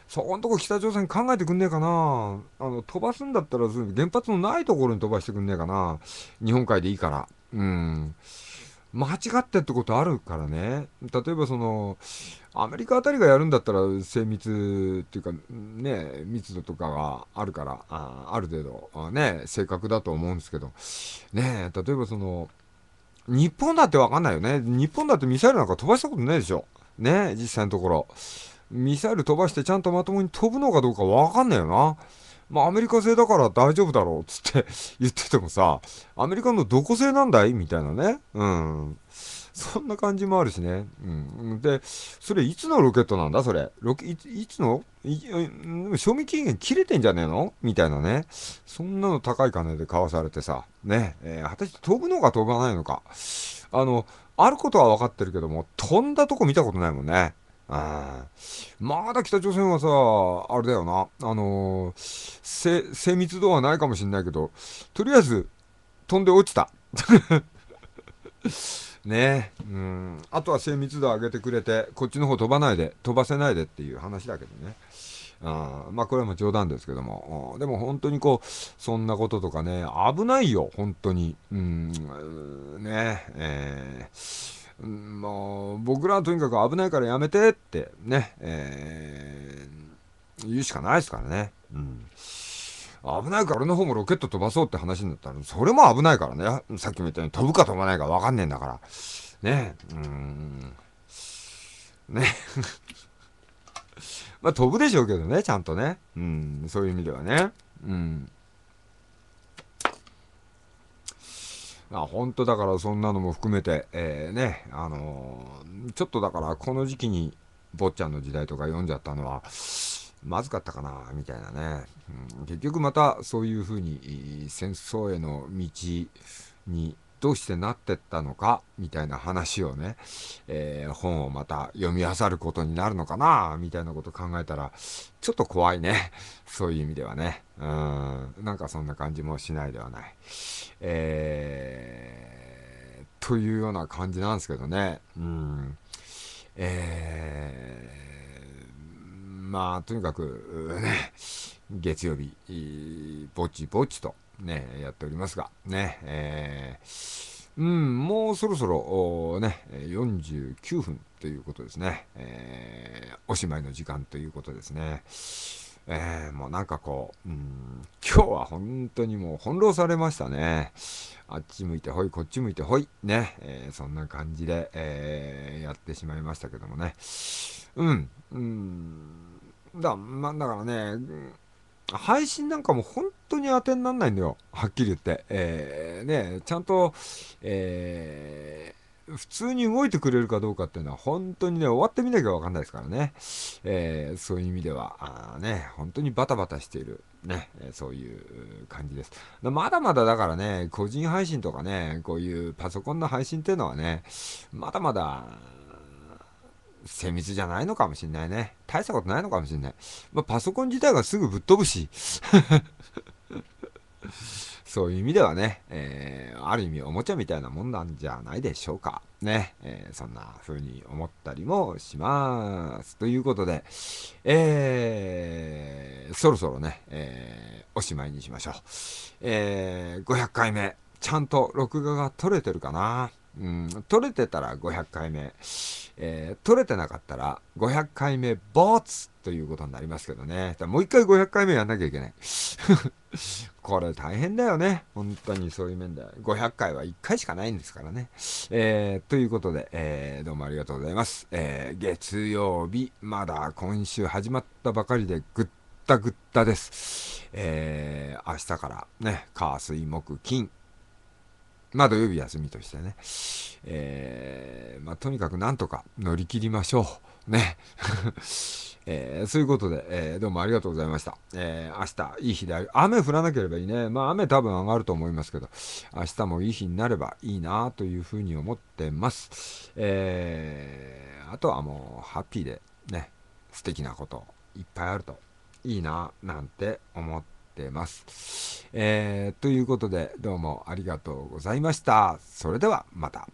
S1: そこんとこ北朝鮮考えてくんねえかなあの、飛ばすんだったら原発のないところに飛ばしてくんねえかな日本海でいいから。うん。間違ってってことあるからね。例えばその、アメリカあたりがやるんだったら精密っていうか、ね、密度とかがあるから、あある程度、ね、正確だと思うんですけど、ね、例えばその、日本だってわかんないよね。日本だってミサイルなんか飛ばしたことないでしょ。ね、実際のところ。ミサイル飛ばしてちゃんとまともに飛ぶのかどうかわかんないよな。まあ、アメリカ製だから大丈夫だろうっつって言っててもさ、アメリカのどこ製なんだいみたいなね。うん。そんな感じもあるしね。うん、で、それいつのロケットなんだそれ。ロケいつの賞味期限切れてんじゃねえのみたいなね。そんなの高い金で買わされてさ、ね、えー、果たして飛ぶのか飛ばないのか。あの、あることは分かってるけども、飛んだとこ見たことないもんね。あまだ北朝鮮はさ、あれだよな、あのー、精密度はないかもしれないけど、とりあえず飛んで落ちた。ねうんあとは精密度を上げてくれてこっちの方飛ばないで飛ばせないでっていう話だけどねあまあこれはもう冗談ですけどもでも本当にこうそんなこととかね危ないよ本当にうんねえーもう僕らはとにかく危ないからやめてってね、えー、言うしかないですからね。うん危ないから俺の方もロケット飛ばそうって話になったら、それも危ないからね。さっきも言ったように飛ぶか飛ばないかわかんねえんだから。
S2: ねえ、うん。
S1: ね まあ飛ぶでしょうけどね、ちゃんとね。うん、そういう意味ではね。うん。まあ、本当だからそんなのも含めて、えー、ね、あのー、ちょっとだからこの時期に坊ちゃんの時代とか読んじゃったのは、まずかったかな、みたいなね。うん、結局またそういうふうに戦争への道にどうしてなってったのか、みたいな話をね、えー、本をまた読み漁ることになるのかな、みたいなこと考えたら、ちょっと怖いね。そういう意味ではね。うん、なんかそんな感じもしないではない。えー、というような感じなんですけどね。うん。えーまあ、とにかく、ね、月曜日、ぼちぼちとね、やっておりますが、ね、えー、うん、もうそろそろ、ね、49分ということですね、えー、おしまいの時間ということですね。えー、もうなんかこう、うん、今日は本当にもう翻弄されましたね。あっち向いてほい、こっち向いてほい、ね、えー、そんな感じで、えー、やってしまいましたけどもね。うん、うんだ、まだからね、配信なんかも本当に当てにならないんだよ。はっきり言って。えー、ね、ちゃんと、えー、普通に動いてくれるかどうかっていうのは本当にね、終わってみなきゃわかんないですからね。えー、そういう意味では、あね、本当にバタバタしている、ね、そういう感じです。まだまだだからね、個人配信とかね、こういうパソコンの配信っていうのはね、まだまだ、精密じゃないのかもしんないね。大したことないのかもしんない。まあ、パソコン自体がすぐぶっ飛ぶし。そういう意味ではね、えー、ある意味おもちゃみたいなもんなんじゃないでしょうか。ね、えー、そんな風に思ったりもします。ということで、えー、そろそろね、えおしまいにしましょう。え500回目、ちゃんと録画が撮れてるかな。うん、取れてたら500回目、えー、取れてなかったら500回目ボツということになりますけどね。もう一回500回目やんなきゃいけない。これ大変だよね。本当にそういう面で。500回は1回しかないんですからね。えー、ということで、えー、どうもありがとうございます。え月曜日、まだ今週始まったばかりでぐったぐったです。え明日からね、火、水、木、金、まあ土曜日休みとしてね、えー、まあ、とにかくなんとか乗り切りましょう。ね。えー、そういうことで、えー、どうもありがとうございました。えー、明日、いい日である。雨降らなければいいね。まあ、雨多分上がると思いますけど、明日もいい日になればいいなというふうに思ってます。えー、あとはもう、ハッピーで、ね、素敵なこと、いっぱいあるといいななんて思ってってます。えー、ということで、どうもありがとうございました。それではまた。